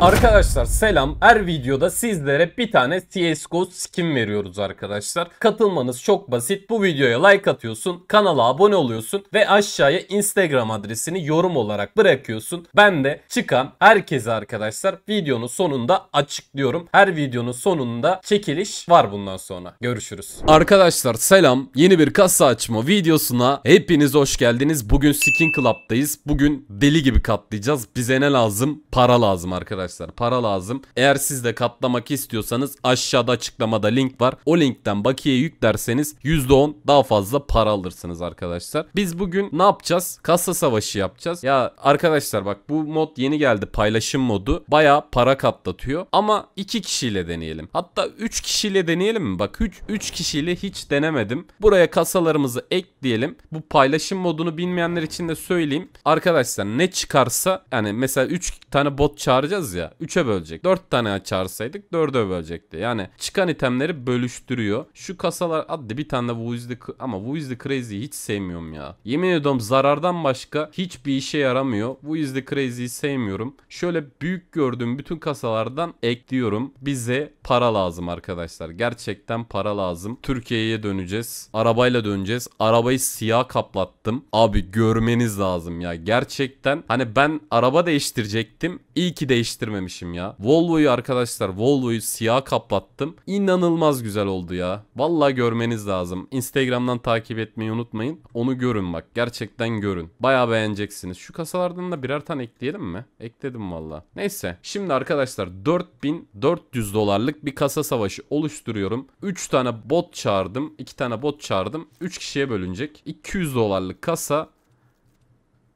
Arkadaşlar selam. Her videoda sizlere bir tane CSGO skin veriyoruz arkadaşlar. Katılmanız çok basit. Bu videoya like atıyorsun, kanala abone oluyorsun ve aşağıya Instagram adresini yorum olarak bırakıyorsun. Ben de çıkan herkese arkadaşlar videonun sonunda açıklıyorum. Her videonun sonunda çekiliş var bundan sonra. Görüşürüz. Arkadaşlar selam. Yeni bir kasa açma videosuna hepiniz hoş geldiniz. Bugün Skin Club'dayız. Bugün deli gibi katlayacağız. Bize ne lazım? Para lazım arkadaşlar arkadaşlar. Para lazım. Eğer siz de katlamak istiyorsanız aşağıda açıklamada link var. O linkten bakiye yüklerseniz %10 daha fazla para alırsınız arkadaşlar. Biz bugün ne yapacağız? Kasa savaşı yapacağız. Ya arkadaşlar bak bu mod yeni geldi. Paylaşım modu. Baya para katlatıyor. Ama 2 kişiyle deneyelim. Hatta 3 kişiyle deneyelim mi? Bak 3, 3 kişiyle hiç denemedim. Buraya kasalarımızı ekleyelim. Bu paylaşım modunu bilmeyenler için de söyleyeyim. Arkadaşlar ne çıkarsa yani mesela 3 tane bot çağıracağız yapacağız ya. 3'e bölecek. 4 tane açarsaydık 4'e bölecekti. Yani çıkan itemleri bölüştürüyor. Şu kasalar adlı bir tane de Wizzy ama Wizzy Crazy'yi hiç sevmiyorum ya. Yemin ediyorum zarardan başka hiçbir işe yaramıyor. Wizzy Crazy'yi sevmiyorum. Şöyle büyük gördüğüm bütün kasalardan ekliyorum. Bize para lazım arkadaşlar. Gerçekten para lazım. Türkiye'ye döneceğiz. Arabayla döneceğiz. Arabayı siyah kaplattım. Abi görmeniz lazım ya. Gerçekten hani ben araba değiştirecektim. İyi ki değiştirdim değiştirmemişim ya. Volvo'yu arkadaşlar Volvo'yu siyah kaplattım. İnanılmaz güzel oldu ya. Vallahi görmeniz lazım. Instagram'dan takip etmeyi unutmayın. Onu görün bak. Gerçekten görün. Baya beğeneceksiniz. Şu kasalardan da birer tane ekleyelim mi? Ekledim valla. Neyse. Şimdi arkadaşlar 4400 dolarlık bir kasa savaşı oluşturuyorum. 3 tane bot çağırdım. 2 tane bot çağırdım. 3 kişiye bölünecek. 200 dolarlık kasa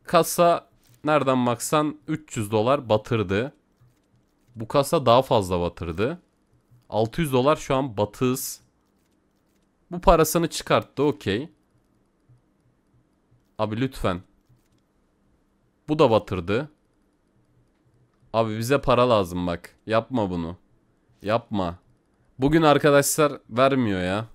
kasa nereden baksan 300 dolar batırdı. Bu kasa daha fazla batırdı. 600 dolar şu an batız. Bu parasını çıkarttı okey. Abi lütfen. Bu da batırdı. Abi bize para lazım bak. Yapma bunu. Yapma. Bugün arkadaşlar vermiyor ya.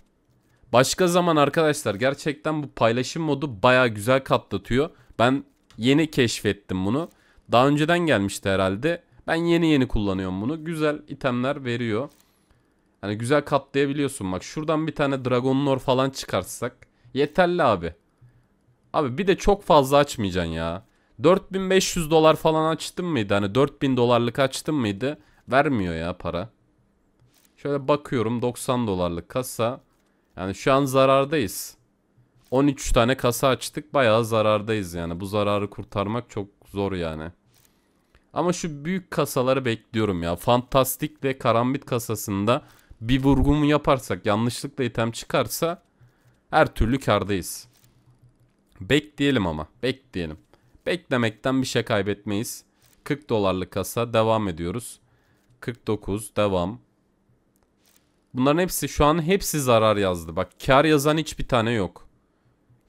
Başka zaman arkadaşlar gerçekten bu paylaşım modu baya güzel katlatıyor. Ben yeni keşfettim bunu. Daha önceden gelmişti herhalde. Ben yeni yeni kullanıyorum bunu. Güzel itemler veriyor. Hani güzel katlayabiliyorsun. Bak şuradan bir tane Dragon Lore falan çıkarsak. Yeterli abi. Abi bir de çok fazla açmayacaksın ya. 4500 dolar falan açtın mıydı? Hani 4000 dolarlık açtın mıydı? Vermiyor ya para. Şöyle bakıyorum 90 dolarlık kasa. Yani şu an zarardayız. 13 tane kasa açtık bayağı zarardayız yani. Bu zararı kurtarmak çok zor yani. Ama şu büyük kasaları bekliyorum ya. Fantastik ve karambit kasasında bir vurgumu yaparsak yanlışlıkla item çıkarsa her türlü kardayız. Bekleyelim ama bekleyelim. Beklemekten bir şey kaybetmeyiz. 40 dolarlık kasa devam ediyoruz. 49 devam. Bunların hepsi şu an hepsi zarar yazdı. Bak kar yazan hiçbir tane yok.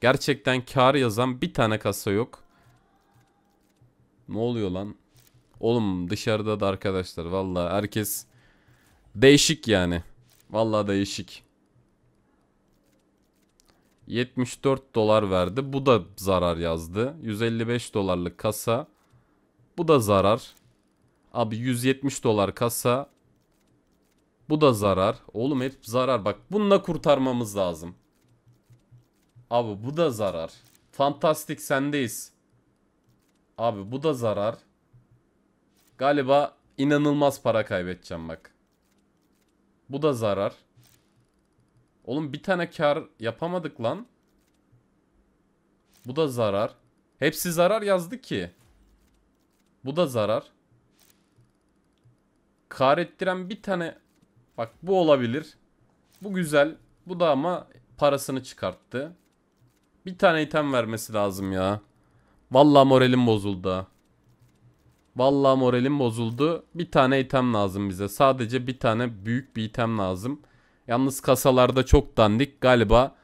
Gerçekten kar yazan bir tane kasa yok. Ne oluyor lan? Oğlum dışarıda da arkadaşlar valla herkes değişik yani. Valla değişik. 74 dolar verdi. Bu da zarar yazdı. 155 dolarlık kasa. Bu da zarar. Abi 170 dolar kasa. Bu da zarar. Oğlum hep zarar. Bak bununla kurtarmamız lazım. Abi bu da zarar. Fantastik sendeyiz. Abi bu da zarar. Galiba inanılmaz para kaybedeceğim bak. Bu da zarar. Oğlum bir tane kar yapamadık lan. Bu da zarar. Hepsi zarar yazdı ki. Bu da zarar. Kar ettiren bir tane... Bak bu olabilir. Bu güzel. Bu da ama parasını çıkarttı. Bir tane item vermesi lazım ya. Vallahi moralim bozuldu. Vallahi moralim bozuldu. Bir tane item lazım bize. Sadece bir tane büyük bir item lazım. Yalnız kasalarda çok dandik galiba.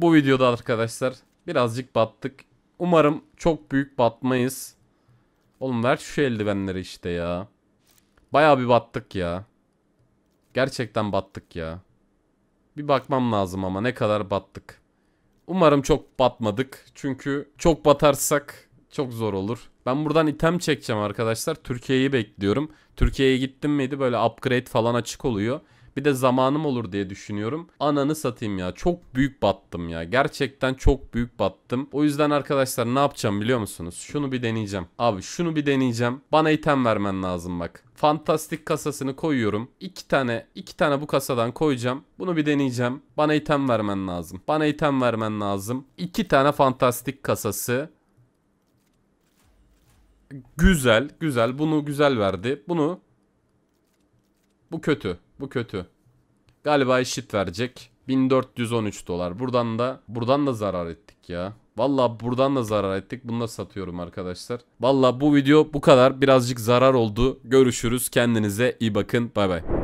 Bu videoda arkadaşlar birazcık battık. Umarım çok büyük batmayız. Oğlum ver şu eldivenleri işte ya. Baya bir battık ya. Gerçekten battık ya. Bir bakmam lazım ama ne kadar battık. Umarım çok batmadık. Çünkü çok batarsak çok zor olur. Ben buradan item çekeceğim arkadaşlar. Türkiye'yi bekliyorum. Türkiye'ye gittim miydi böyle upgrade falan açık oluyor. Bir de zamanım olur diye düşünüyorum. Ananı satayım ya. Çok büyük battım ya. Gerçekten çok büyük battım. O yüzden arkadaşlar ne yapacağım biliyor musunuz? Şunu bir deneyeceğim. Abi şunu bir deneyeceğim. Bana item vermen lazım bak. Fantastik kasasını koyuyorum. İki tane, iki tane bu kasadan koyacağım. Bunu bir deneyeceğim. Bana item vermen lazım. Bana item vermen lazım. İki tane fantastik kasası. Güzel, güzel. Bunu güzel verdi. Bunu bu kötü. Bu kötü. Galiba eşit verecek. 1413 dolar. Buradan da buradan da zarar ettik ya. Valla buradan da zarar ettik. Bunu da satıyorum arkadaşlar. Valla bu video bu kadar. Birazcık zarar oldu. Görüşürüz. Kendinize iyi bakın. Bay bay.